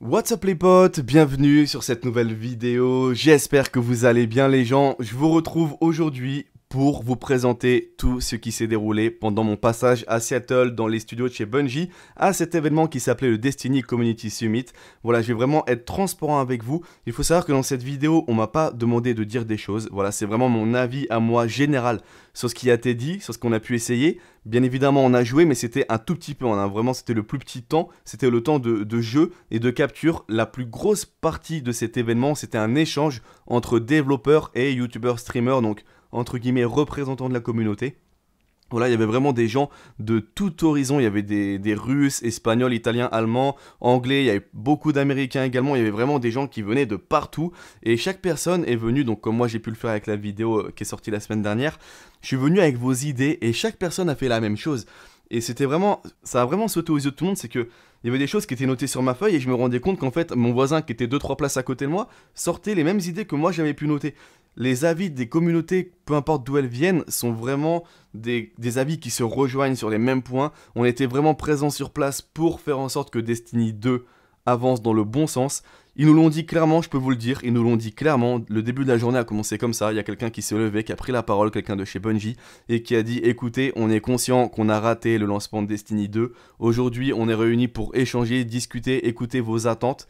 What's up les potes, bienvenue sur cette nouvelle vidéo, j'espère que vous allez bien les gens, je vous retrouve aujourd'hui pour vous présenter tout ce qui s'est déroulé pendant mon passage à Seattle dans les studios de chez Bungie à cet événement qui s'appelait le Destiny Community Summit. Voilà, je vais vraiment être transparent avec vous. Il faut savoir que dans cette vidéo, on m'a pas demandé de dire des choses. Voilà, c'est vraiment mon avis à moi général sur ce qui a été dit, sur ce qu'on a pu essayer. Bien évidemment, on a joué, mais c'était un tout petit peu. On hein, a vraiment, c'était le plus petit temps. C'était le temps de, de, jeu et de capture. La plus grosse partie de cet événement, c'était un échange entre développeurs et youtubeurs, streamers, donc entre guillemets représentants de la communauté. Voilà, il y avait vraiment des gens de tout horizon. Il y avait des, Russes, Espagnols, Italiens, Allemands, Anglais. Il y avait beaucoup d'Américains également. Il y avait vraiment des gens qui venaient de partout. Et chaque personne est venue, donc comme moi j'ai pu le faire avec la vidéo euh, qui est sortie la semaine dernière, je suis venu avec vos idées et chaque personne a fait la même chose. Et c'était vraiment, ça a vraiment sauté aux yeux de tout le monde, c'est qu'il y avait des choses qui étaient notées sur ma feuille et je me rendais compte qu'en fait mon voisin qui était 2-3 places à côté de moi sortait les mêmes idées que moi j'avais pu noter les avis des communautés, peu importe d'où elles viennent, sont vraiment des, avis qui se rejoignent sur les mêmes points. On était vraiment présents sur place pour faire en sorte que Destiny 2 avance dans le bon sens. Ils nous l'ont dit clairement, je peux vous le dire, ils nous l'ont dit clairement. Le début de la journée a commencé comme ça. Il y a quelqu'un qui s'est levé, qui a pris la parole, quelqu'un de chez Bungie, et qui a dit écoutez, on est conscient qu'on a raté le lancement de Destiny 2. Aujourd'hui, on est réunis pour échanger, discuter, écouter vos attentes.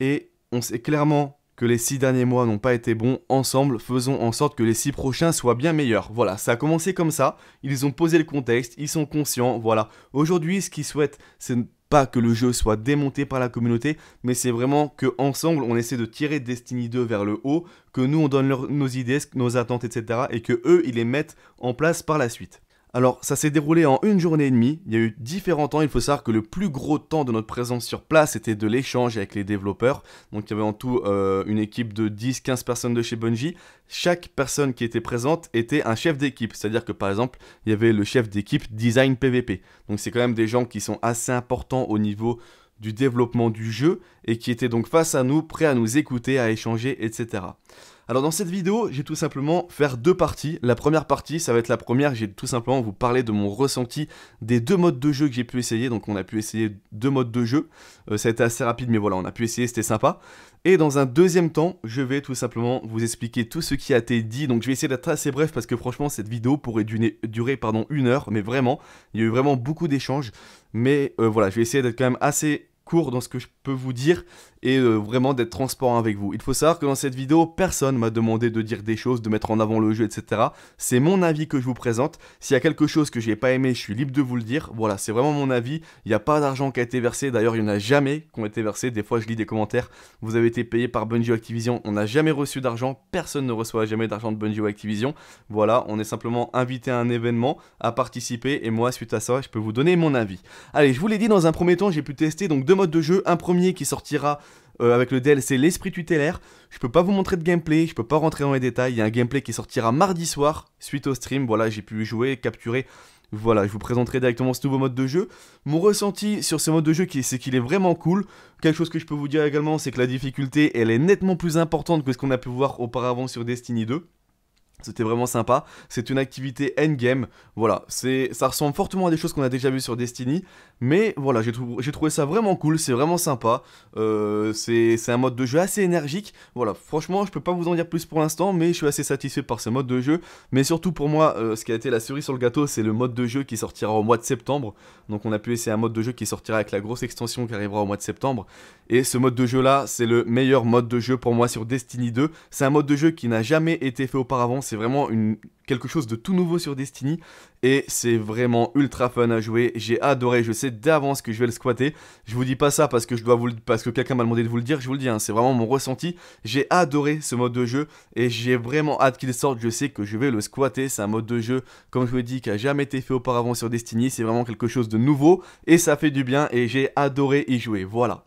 Et on sait clairement que les six derniers mois n'ont pas été bons, ensemble, faisons en sorte que les six prochains soient bien meilleurs. Voilà, ça a commencé comme ça, ils ont posé le contexte, ils sont conscients, voilà. Aujourd'hui, ce qu'ils souhaitent, c'est pas que le jeu soit démonté par la communauté, mais c'est vraiment que ensemble on essaie de tirer Destiny 2 vers le haut, que nous on donne nos idées, nos attentes, etc., et que eux ils les mettent en place par la suite. Alors, ça s'est déroulé en une journée et demie. Il y a eu différents temps. Il faut savoir que le plus gros temps de notre présence sur place était de l'échange avec les développeurs. Donc, il y avait en tout euh, une équipe de 10-15 personnes de chez Bungie. Chaque personne qui était présente était un chef d'équipe. C'est-à-dire que, par exemple, il y avait le chef d'équipe design PVP. Donc, c'est quand même des gens qui sont assez importants au niveau du développement du jeu et qui étaient donc face à nous, prêts à nous écouter, à échanger, etc. Alors dans cette vidéo, j'ai tout simplement faire deux parties. La première partie, ça va être la première, j'ai tout simplement vous parler de mon ressenti des deux modes de jeu que j'ai pu essayer. Donc on a pu essayer deux modes de jeu. Euh, ça a été assez rapide, mais voilà, on a pu essayer, c'était sympa. Et dans un deuxième temps, je vais tout simplement vous expliquer tout ce qui a été dit. Donc je vais essayer d'être assez bref parce que franchement, cette vidéo pourrait durer, une heure, mais vraiment, il y a eu vraiment beaucoup d'échanges. Mais euh, voilà, je vais essayer d'être quand même assez dans ce que je peux vous dire et euh, vraiment d'être transparent avec vous. Il faut savoir que dans cette vidéo, personne m'a demandé de dire des choses, de mettre en avant le jeu, etc. C'est mon avis que je vous présente. S'il y a quelque chose que j'ai pas aimé, je suis libre de vous le dire. Voilà, c'est vraiment mon avis. Il n'y a pas d'argent qui a été versé. D'ailleurs, il n'y en a jamais qui ont été versés. Des fois, je lis des commentaires. Vous avez été payé par Bungie Activision. On n'a jamais reçu d'argent. Personne ne reçoit jamais d'argent de Bungie ou Activision. Voilà, on est simplement invité à un événement, à participer. Et moi, suite à ça, je peux vous donner mon avis. Allez, je vous l'ai dit dans un premier temps, j'ai pu tester donc deux mode de jeu, un premier qui sortira euh, avec le DLC L'Esprit Tutélaire. Je peux pas vous montrer de gameplay, je peux pas rentrer dans les détails. Il y a un gameplay qui sortira mardi soir suite au stream. Voilà, j'ai pu jouer, capturer. Voilà, je vous présenterai directement ce nouveau mode de jeu. Mon ressenti sur ce mode de jeu, c'est qu'il est vraiment cool. Quelque chose que je peux vous dire également, c'est que la difficulté, elle est nettement plus importante que ce qu'on a pu voir auparavant sur Destiny 2. C'était vraiment sympa. C'est une activité endgame. Voilà, c'est, ça ressemble fortement à des choses qu'on a déjà vues sur Destiny. Mais voilà, j'ai, trouvé ça vraiment cool. C'est vraiment sympa. Euh, c'est, un mode de jeu assez énergique. Voilà, franchement, je peux pas vous en dire plus pour l'instant. Mais je suis assez satisfait par ce mode de jeu. Mais surtout pour moi, euh, ce qui a été la cerise sur le gâteau, c'est le mode de jeu qui sortira au mois de septembre. Donc on a pu essayer un mode de jeu qui sortira avec la grosse extension qui arrivera au mois de septembre. Et ce mode de jeu là, c'est le meilleur mode de jeu pour moi sur Destiny 2. C'est un mode de jeu qui n'a jamais été fait auparavant c'est vraiment une, quelque chose de tout nouveau sur Destiny et c'est vraiment ultra fun à jouer. J'ai adoré, je sais d'avance que je vais le squatter. Je vous dis pas ça parce que je dois vous parce que quelqu'un m'a demandé de vous le dire, je vous le dis, hein. c'est vraiment mon ressenti. J'ai adoré ce mode de jeu et j'ai vraiment hâte qu'il sorte. Je sais que je vais le squatter. C'est un mode de jeu, comme je vous l'ai dit, qui a jamais été fait auparavant sur Destiny. C'est vraiment quelque chose de nouveau et ça fait du bien et j'ai adoré y jouer. Voilà.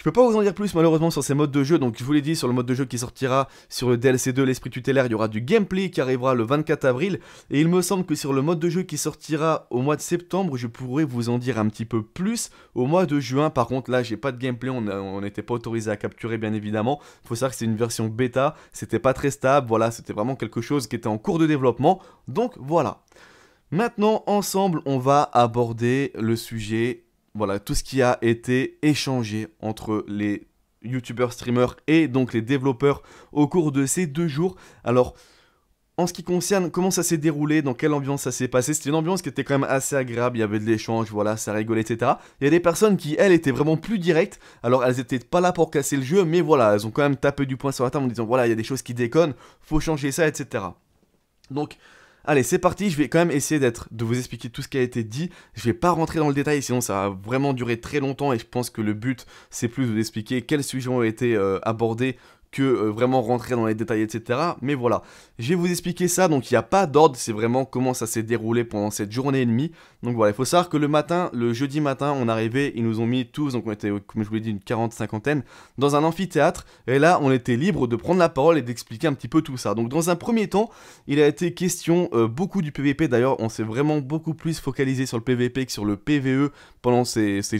Je peux pas vous en dire plus malheureusement sur ces modes de jeu, donc je vous l'ai dit sur le mode de jeu qui sortira sur le DLC 2 l'esprit tutélaire, il y aura du gameplay qui arrivera le 24 avril, et il me semble que sur le mode de jeu qui sortira au mois de septembre, je pourrais vous en dire un petit peu plus au mois de juin. Par contre là j'ai pas de gameplay, on n'était pas autorisé à capturer bien évidemment, Il faut savoir que c'est une version bêta, c'était pas très stable, voilà, c'était vraiment quelque chose qui était en cours de développement, donc voilà. Maintenant ensemble on va aborder le sujet voilà, tout ce qui a été échangé entre les youtubeurs, streamers et donc les développeurs au cours de ces deux jours. Alors, en ce qui concerne comment ça s'est déroulé, dans quelle ambiance ça s'est passé, c'était une ambiance qui était quand même assez agréable, il y avait de l'échange, voilà, ça rigolait, etc. Il y a des personnes qui, elles, étaient vraiment plus directes, alors elles n'étaient pas là pour casser le jeu, mais voilà, elles ont quand même tapé du poing sur la table en disant, voilà, il y a des choses qui déconnent, faut changer ça, etc. Donc, Allez, c'est parti, je vais quand même essayer d'être, de vous expliquer tout ce qui a été dit. Je vais pas rentrer dans le détail, sinon ça va vraiment durer très longtemps et je pense que le but, c'est plus de vous expliquer quels sujets ont été euh, abordés, que euh, vraiment rentrer dans les détails, etc. Mais voilà, je vais vous expliquer ça, donc il n'y a pas d'ordre, c'est vraiment comment ça s'est déroulé pendant cette journée et demie. Donc voilà, il faut savoir que le matin, le jeudi matin, on arrivait, ils nous ont mis tous, donc on était, comme je vous l'ai dit, une quarante, cinquantaine, dans un amphithéâtre, et là, on était libre de prendre la parole et d'expliquer un petit peu tout ça. Donc dans un premier temps, il a été question euh, beaucoup du PVP, d'ailleurs, on s'est vraiment beaucoup plus focalisé sur le PVP que sur le PVE pendant cette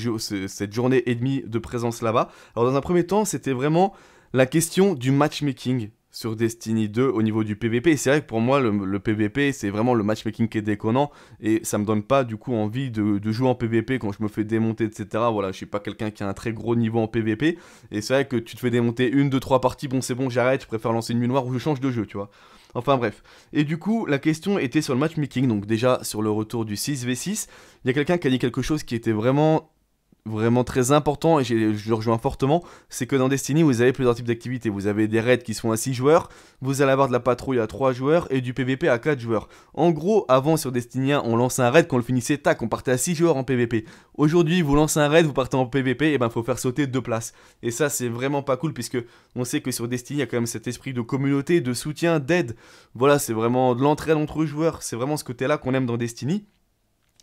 journée et demie de présence là-bas. Alors dans un premier temps, c'était vraiment la question du matchmaking sur Destiny 2 au niveau du PvP. Et c'est vrai que pour moi, le, PvP, c'est vraiment le matchmaking qui est déconnant. Et ça me donne pas du coup envie de, de jouer en PvP quand je me fais démonter, etc. Voilà, je suis pas quelqu'un qui a un très gros niveau en PvP. Et c'est vrai que tu te fais démonter une, deux, trois parties, bon, c'est bon, j'arrête, je préfère lancer une nuit noire ou je change de jeu, tu vois. Enfin bref. Et du coup, la question était sur le matchmaking. Donc déjà, sur le retour du 6v6, il y a quelqu'un qui a dit quelque chose qui était vraiment vraiment très important, et je le rejoins fortement, c'est que dans Destiny, vous avez plusieurs types d'activités. Vous avez des raids qui sont à 6 joueurs, vous allez avoir de la patrouille à 3 joueurs et du PVP à 4 joueurs. En gros, avant sur Destiny on lançait un raid, qu'on le finissait, tac, on partait à 6 joueurs en PVP. Aujourd'hui, vous lancez un raid, vous partez en PVP, et ben faut faire sauter deux places. Et ça, c'est vraiment pas cool, puisque on sait que sur Destiny, il y a quand même cet esprit de communauté, de soutien, d'aide. Voilà, c'est vraiment de l'entraide entre joueurs, c'est vraiment ce côté-là qu'on aime dans Destiny.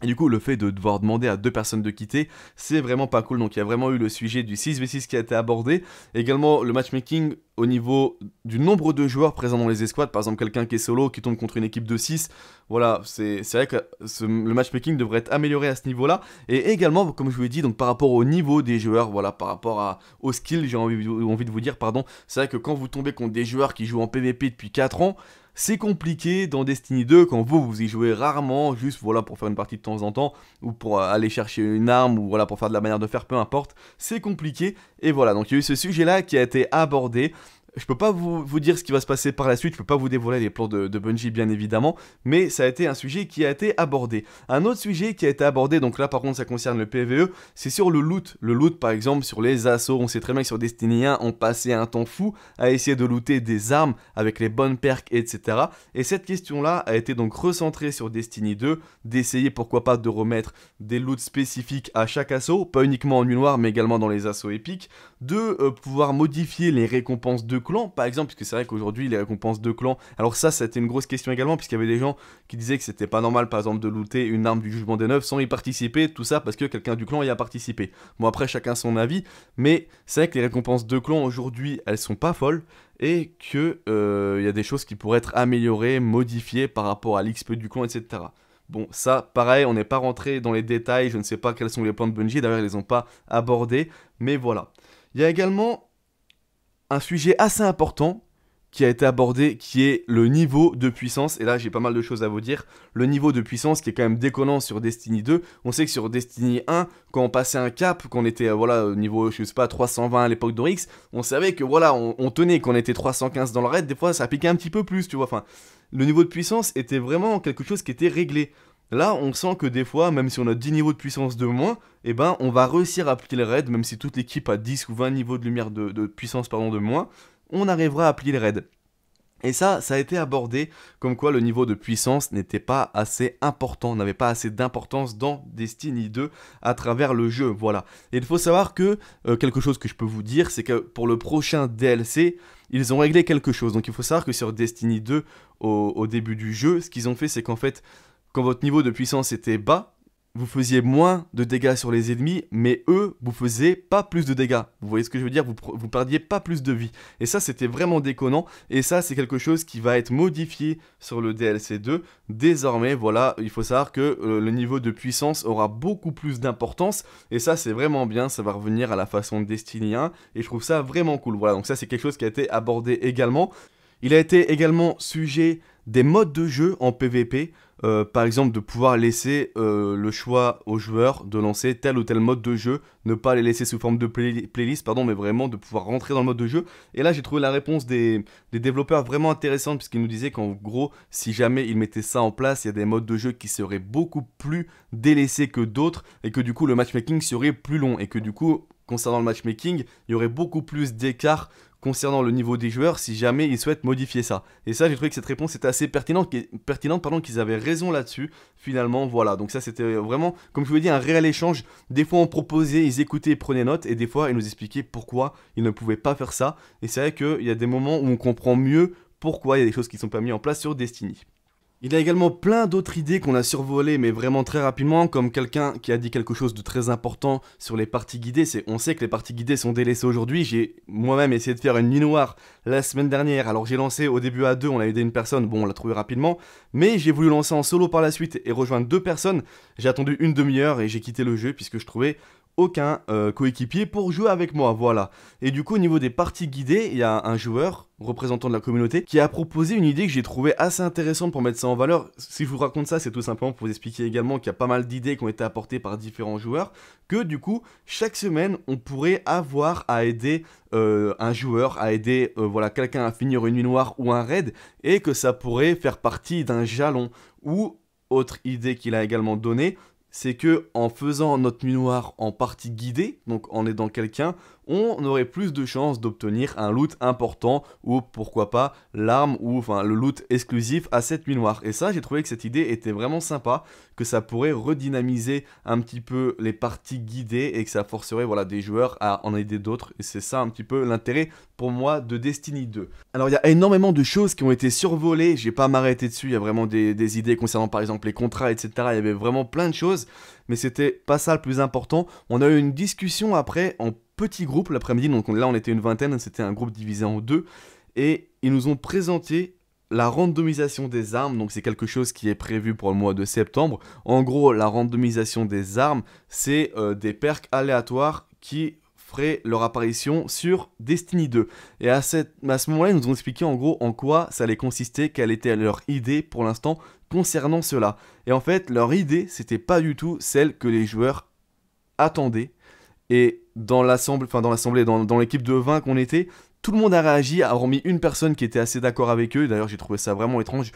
Et du coup, le fait de devoir demander à deux personnes de quitter, c'est vraiment pas cool. Donc, il y a vraiment eu le sujet du 6v6 qui a été abordé. Également, le matchmaking au niveau du nombre de joueurs présents dans les escouades. Par exemple, quelqu'un qui est solo, qui tombe contre une équipe de 6. Voilà, c'est vrai que le matchmaking devrait être amélioré à ce niveau-là. Et également, comme je vous l'ai dit, donc par rapport au niveau des joueurs, voilà, par rapport à, au skill, j'ai envie, envie de vous dire, pardon, c'est vrai que quand vous tombez contre des joueurs qui jouent en PvP depuis 4 ans, c'est compliqué dans Destiny 2 quand vous vous y jouez rarement, juste voilà pour faire une partie de temps en temps, ou pour euh, aller chercher une arme, ou voilà pour faire de la manière de faire, peu importe. C'est compliqué, et voilà, donc il y a eu ce sujet-là qui a été abordé. Je peux pas vous, vous, dire ce qui va se passer par la suite, je peux pas vous dévoiler les plans de, Bungie bien évidemment, mais ça a été un sujet qui a été abordé. Un autre sujet qui a été abordé, donc là par contre ça concerne le PVE, c'est sur le loot. Le loot par exemple sur les assauts, on sait très bien que sur Destiny 1 on passait un temps fou à essayer de looter des armes avec les bonnes perks etc. Et cette question là a été donc recentrée sur Destiny 2, d'essayer pourquoi pas de remettre des loots spécifiques à chaque assaut, pas uniquement en nuit noire mais également dans les assauts épiques, de euh, pouvoir modifier les récompenses de Clan, par exemple, puisque c'est vrai qu'aujourd'hui, les récompenses de clan. alors ça, c'était une grosse question également, puisqu'il y avait des gens qui disaient que c'était pas normal, par exemple, de looter une arme du jugement des neufs sans y participer, tout ça parce que quelqu'un du clan y a participé. Bon, après, chacun son avis, mais c'est vrai que les récompenses de clan aujourd'hui, elles sont pas folles, et que euh, il y a des choses qui pourraient être améliorées, modifiées par rapport à l'XP du clan, etc. Bon, ça, pareil, on n'est pas rentré dans les détails, je ne sais pas quels sont les plans de Bungie, d'ailleurs ils les ont pas abordés, mais voilà. Il y a également un sujet assez important qui a été abordé, qui est le niveau de puissance. Et là, j'ai pas mal de choses à vous dire. Le niveau de puissance qui est quand même déconnant sur Destiny 2. On sait que sur Destiny 1, quand on passait un cap, qu'on était, voilà, au niveau, je sais pas, 320 à l'époque d'Orix, on savait que, voilà, on, on tenait, qu'on était 315 dans le raid. Des fois, ça piquait un petit peu plus, tu vois. Enfin, le niveau de puissance était vraiment quelque chose qui était réglé. Là, on sent que des fois, même si on a 10 niveaux de puissance de moins, eh ben, on va réussir à appliquer le raid, même si toute l'équipe a 10 ou 20 niveaux de lumière de, puissance pardon, de moins, on arrivera à appliquer le raid. Et ça, ça a été abordé comme quoi le niveau de puissance n'était pas assez important, n'avait pas assez d'importance dans Destiny 2 à travers le jeu, voilà. Et il faut savoir que, euh, quelque chose que je peux vous dire, c'est que pour le prochain DLC, ils ont réglé quelque chose. Donc il faut savoir que sur Destiny 2, au début du jeu, ce qu'ils ont fait, c'est qu'en fait, quand votre niveau de puissance était bas, vous faisiez moins de dégâts sur les ennemis, mais eux, vous faisiez pas plus de dégâts. Vous voyez ce que je veux dire vous, vous perdiez pas plus de vie. Et ça, c'était vraiment déconnant. Et ça, c'est quelque chose qui va être modifié sur le DLC 2. Désormais, voilà, il faut savoir que euh, le niveau de puissance aura beaucoup plus d'importance. Et ça, c'est vraiment bien. Ça va revenir à la façon de Destiny 1. Et je trouve ça vraiment cool. Voilà, donc ça, c'est quelque chose qui a été abordé également. Il a été également sujet des modes de jeu en PvP. Euh, par exemple de pouvoir laisser euh, le choix aux joueurs de lancer tel ou tel mode de jeu, ne pas les laisser sous forme de playlist, pardon, mais vraiment de pouvoir rentrer dans le mode de jeu. Et là, j'ai trouvé la réponse des, des développeurs vraiment intéressante, puisqu'ils nous disaient qu'en gros, si jamais ils mettaient ça en place, il y a des modes de jeu qui seraient beaucoup plus délaissés que d'autres, et que du coup, le matchmaking serait plus long, et que du coup, concernant le matchmaking, il y aurait beaucoup plus d'écart concernant le niveau des joueurs si jamais ils souhaitent modifier ça. Et ça, j'ai trouvé que cette réponse était assez pertinente, pertinente pardon, qu'ils avaient raison là-dessus, finalement, voilà. Donc ça, c'était vraiment, comme je vous l'ai un réel échange. Des fois, on proposait, ils écoutaient, prenaient note, et des fois, ils nous expliquaient pourquoi ils ne pouvaient pas faire ça. Et c'est vrai qu'il y a des moments où on comprend mieux pourquoi il y a des choses qui ne sont pas mises en place sur Destiny. Il y a également plein d'autres idées qu'on a survolées, mais vraiment très rapidement, comme quelqu'un qui a dit quelque chose de très important sur les parties guidées. C'est, on sait que les parties guidées sont délaissées aujourd'hui. J'ai moi-même essayé de faire une nuit noire la semaine dernière. Alors j'ai lancé au début à deux, on a aidé une personne, bon, on l'a trouvé rapidement. Mais j'ai voulu lancer en solo par la suite et rejoindre deux personnes. J'ai attendu une demi-heure et j'ai quitté le jeu puisque je trouvais aucun euh, coéquipier pour jouer avec moi, voilà. Et du coup, au niveau des parties guidées, il y a un joueur, représentant de la communauté, qui a proposé une idée que j'ai trouvée assez intéressante pour mettre ça en valeur. Si je vous raconte ça, c'est tout simplement pour vous expliquer également qu'il y a pas mal d'idées qui ont été apportées par différents joueurs, que du coup, chaque semaine, on pourrait avoir à aider euh, un joueur, à aider euh, voilà, quelqu'un à finir une nuit noire ou un raid, et que ça pourrait faire partie d'un jalon ou autre idée qu'il a également donnée, c'est que en faisant notre miroir en partie guidée, donc en aidant quelqu'un, on aurait plus de chances d'obtenir un loot important ou pourquoi pas l'arme ou enfin le loot exclusif à cette nuit noire. Et ça, j'ai trouvé que cette idée était vraiment sympa, que ça pourrait redynamiser un petit peu les parties guidées et que ça forcerait voilà des joueurs à en aider d'autres. Et c'est ça un petit peu l'intérêt pour moi de Destiny 2. Alors il y a énormément de choses qui ont été survolées, j'ai pas m'arrêter dessus, il y a vraiment des idées concernant par exemple les contrats, etc. Il y avait vraiment plein de choses mais c'était pas ça le plus important. On a eu une discussion après en petit groupe l'après-midi, donc là on était une vingtaine, c'était un groupe divisé en deux, et ils nous ont présenté la randomisation des armes, donc c'est quelque chose qui est prévu pour le mois de septembre. En gros, la randomisation des armes, c'est euh, des perks aléatoires qui feraient leur apparition sur Destiny 2. Et à, cette, à ce moment-là, ils nous ont expliqué en gros en quoi ça allait consister, quelle était leur idée pour l'instant concernant cela. Et en fait, leur idée, c'était pas du tout celle que les joueurs attendaient. Et dans l'assemblée, enfin dans l'assemblée, dans, l'équipe de 20 qu'on était, tout le monde a réagi, hormis une personne qui était assez d'accord avec eux. D'ailleurs, j'ai trouvé ça vraiment étrange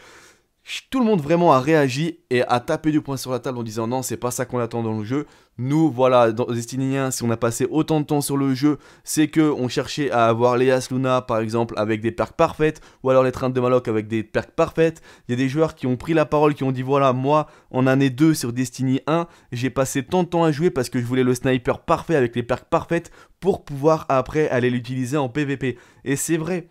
tout le monde vraiment a réagi et a tapé du poing sur la table en disant non, c'est pas ça qu'on attend dans le jeu. Nous, voilà, dans Destiny 1 si on a passé autant de temps sur le jeu, c'est que on cherchait à avoir les Luna par exemple avec des perks parfaites, ou alors les trains de Maloc avec des perks parfaites. Il y a des joueurs qui ont pris la parole, qui ont dit voilà, moi en année 2 sur Destiny 1, j'ai passé tant de temps à jouer parce que je voulais le sniper parfait avec les perks parfaites pour pouvoir après aller l'utiliser en PvP. Et c'est vrai,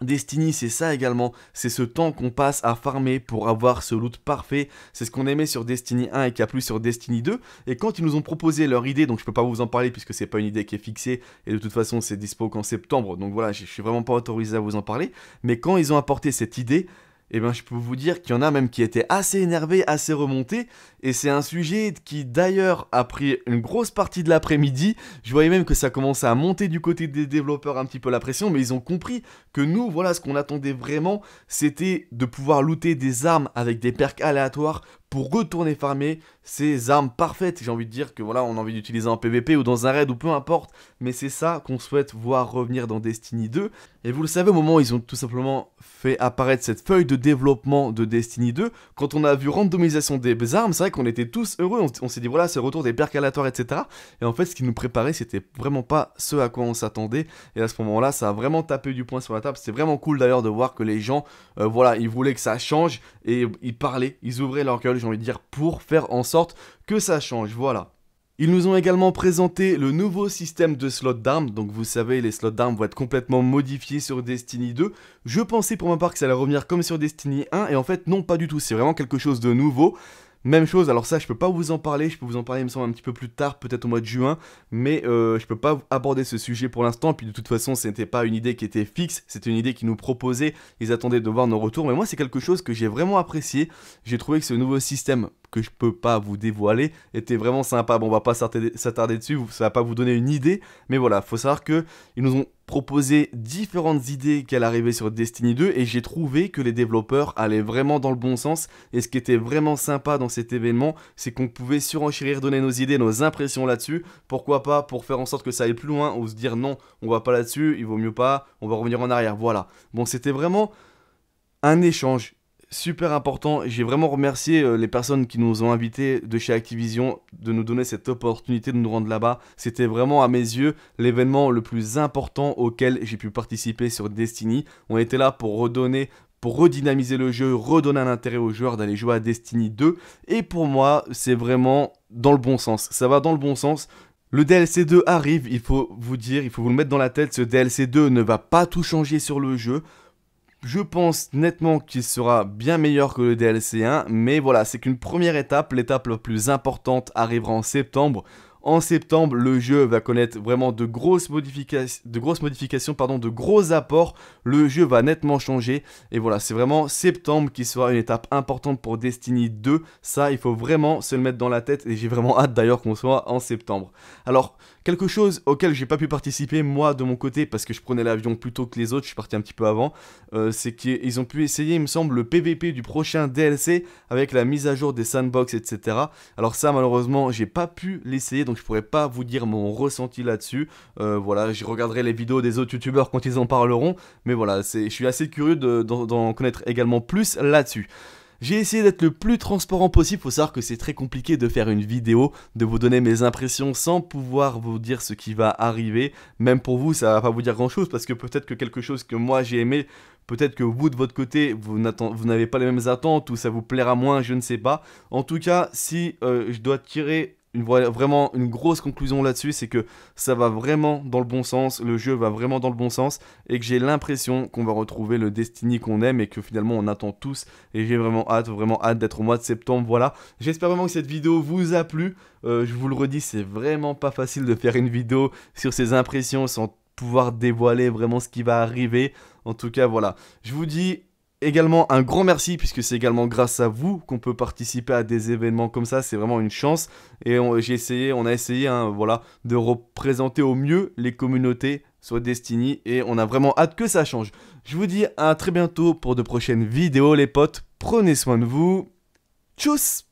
Destiny, c'est ça également, c'est ce temps qu'on passe à farmer pour avoir ce loot parfait, c'est ce qu'on aimait sur Destiny 1 et qu'il a plus sur Destiny 2, et quand ils nous ont proposé leur idée, donc je peux pas vous en parler puisque c'est pas une idée qui est fixée, et de toute façon c'est dispo qu'en septembre, donc voilà, je suis vraiment pas autorisé à vous en parler, mais quand ils ont apporté cette idée, et eh bien je peux vous dire qu'il y en a même qui étaient assez énervés, assez remontés, et c'est un sujet qui d'ailleurs a pris une grosse partie de l'après-midi. Je voyais même que ça commençait à monter du côté des développeurs un petit peu la pression, mais ils ont compris que nous, voilà, ce qu'on attendait vraiment, c'était de pouvoir looter des armes avec des perks aléatoires pour retourner farmer ces armes parfaites. J'ai envie de dire que voilà, on a envie d'utiliser en PvP ou dans un raid ou peu importe, mais c'est ça qu'on souhaite voir revenir dans Destiny 2. Et vous le savez, au moment où ils ont tout simplement fait apparaître cette feuille de développement de Destiny 2, quand on a vu randomisation des armes, c'est vrai qu'on était tous heureux, on, s'est dit voilà, c'est le retour des percalatoires, etc. Et en fait, ce qui nous préparait, c'était vraiment pas ce à quoi on s'attendait. Et à ce moment-là, ça a vraiment tapé du poing sur la table. C'était vraiment cool d'ailleurs de voir que les gens, euh, voilà, ils voulaient que ça change et ils parlaient, ils ouvraient leur gueule j'ai envie de dire, pour faire en sorte que ça change, voilà. Ils nous ont également présenté le nouveau système de slot d'armes, donc vous savez les slots d'armes vont être complètement modifiés sur Destiny 2. Je pensais pour ma part que ça allait revenir comme sur Destiny 1 et en fait non pas du tout, c'est vraiment quelque chose de nouveau. Même chose, alors ça je peux pas vous en parler, je peux vous en parler me semble un petit peu plus tard, peut-être au mois de juin, mais euh, je peux pas aborder ce sujet pour l'instant, puis de toute façon c'était pas une idée qui était fixe, c'était une idée qui nous proposait, ils attendaient de voir nos retours, mais moi c'est quelque chose que j'ai vraiment apprécié, j'ai trouvé que ce nouveau système que je peux pas vous dévoiler était vraiment sympa. Bon, on va pas s'attarder dessus, ça va pas vous donner une idée, mais voilà, faut savoir que ils nous ont proposé différentes idées qu'elle arrivait sur Destiny 2 et j'ai trouvé que les développeurs allaient vraiment dans le bon sens et ce qui était vraiment sympa dans cet événement, c'est qu'on pouvait surenchérir, donner nos idées, nos impressions là-dessus, pourquoi pas pour faire en sorte que ça aille plus loin ou se dire non, on va pas là-dessus, il vaut mieux pas, on va revenir en arrière. Voilà. Bon, c'était vraiment un échange super important. J'ai vraiment remercié euh, les personnes qui nous ont invités de chez Activision de nous donner cette opportunité de nous rendre là-bas. C'était vraiment à mes yeux l'événement le plus important auquel j'ai pu participer sur Destiny. On était là pour redonner pour redynamiser le jeu, redonner un intérêt aux joueurs d'aller jouer à Destiny 2. Et pour moi, c'est vraiment dans le bon sens. Ça va dans le bon sens. Le DLC 2 arrive, il faut vous dire, il faut vous le mettre dans la tête, ce DLC 2 ne va pas tout changer sur le jeu. Je pense nettement qu'il sera bien meilleur que le DLC 1, mais voilà, c'est qu'une première étape, l'étape la plus importante arrivera en septembre. En septembre, le jeu va connaître vraiment de grosses, modifications, de grosses modifications, pardon, de gros apports. Le jeu va nettement changer. Et voilà, c'est vraiment septembre qui sera une étape importante pour Destiny 2. Ça, il faut vraiment se le mettre dans la tête. Et j'ai vraiment hâte d'ailleurs qu'on soit en septembre. Alors, Quelque chose auquel j'ai pas pu participer moi de mon côté parce que je prenais l'avion plutôt que les autres, je suis parti un petit peu avant, euh, c'est qu'ils ont pu essayer, il me semble, le PVP du prochain DLC avec la mise à jour des sandbox, etc. Alors ça, malheureusement, j'ai pas pu l'essayer, donc je pourrais pas vous dire mon ressenti là-dessus. Euh, voilà, j'y regarderai les vidéos des autres youtubeurs quand ils en parleront, mais voilà, je suis assez curieux d'en connaître également plus là-dessus. J'ai essayé d'être le plus transparent possible, faut savoir que c'est très compliqué de faire une vidéo, de vous donner mes impressions sans pouvoir vous dire ce qui va arriver. Même pour vous, ça va pas vous dire grand chose parce que peut-être que quelque chose que moi j'ai aimé, peut-être que vous de votre côté, vous n'avez pas les mêmes attentes ou ça vous plaira moins, je ne sais pas. En tout cas, si euh, je dois tirer vraiment une grosse conclusion là-dessus, c'est que ça va vraiment dans le bon sens, le jeu va vraiment dans le bon sens, et que j'ai l'impression qu'on va retrouver le Destiny qu'on aime et que finalement on attend tous. Et j'ai vraiment hâte, vraiment hâte d'être au mois de septembre. Voilà, j'espère vraiment que cette vidéo vous a plu. Euh, je vous le redis, c'est vraiment pas facile de faire une vidéo sur ces impressions sans pouvoir dévoiler vraiment ce qui va arriver. En tout cas, voilà. Je vous dis également un grand merci puisque c'est également grâce à vous qu'on peut participer à des événements comme ça. C'est vraiment une chance et j'ai essayé, on a essayé, hein, voilà, de représenter au mieux les communautés soit Destiny et on a vraiment hâte que ça change. Je vous dis à très bientôt pour de prochaines vidéos les potes. Prenez soin de vous. Tchuss